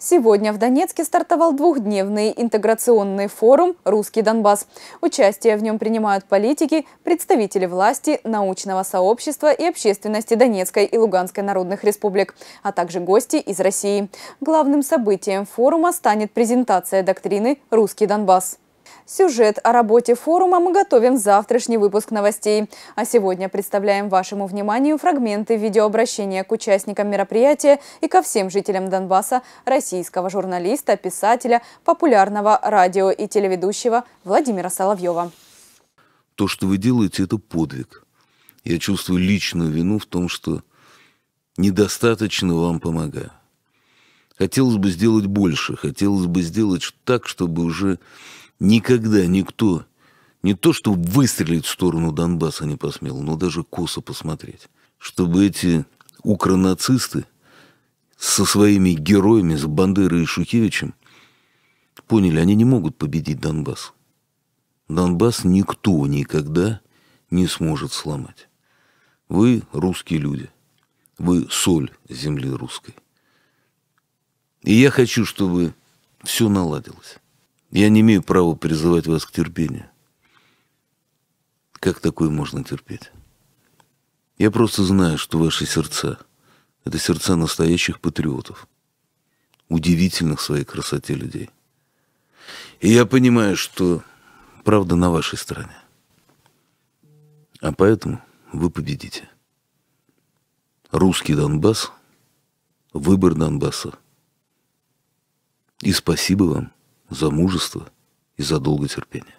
Сегодня в Донецке стартовал двухдневный интеграционный форум «Русский Донбасс». Участие в нем принимают политики, представители власти, научного сообщества и общественности Донецкой и Луганской народных республик, а также гости из России. Главным событием форума станет презентация доктрины «Русский Донбасс». Сюжет о работе форума мы готовим в завтрашний выпуск новостей. А сегодня представляем вашему вниманию фрагменты видеообращения к участникам мероприятия и ко всем жителям Донбасса российского журналиста, писателя, популярного радио и телеведущего Владимира Соловьева. То, что вы делаете, это подвиг. Я чувствую личную вину в том, что недостаточно вам помогаю. Хотелось бы сделать больше, хотелось бы сделать так, чтобы уже Никогда никто не то, что выстрелить в сторону Донбасса не посмел, но даже косо посмотреть. Чтобы эти укронацисты со своими героями, с Бандерой и Шухевичем, поняли, они не могут победить Донбасс. Донбасс никто никогда не сможет сломать. Вы русские люди. Вы соль земли русской. И я хочу, чтобы все наладилось. Я не имею права призывать вас к терпению. Как такое можно терпеть? Я просто знаю, что ваши сердца — это сердца настоящих патриотов, удивительных своей красоте людей. И я понимаю, что правда на вашей стороне. А поэтому вы победите. Русский Донбасс, выбор Донбасса. И спасибо вам — за мужество и за долготерпение.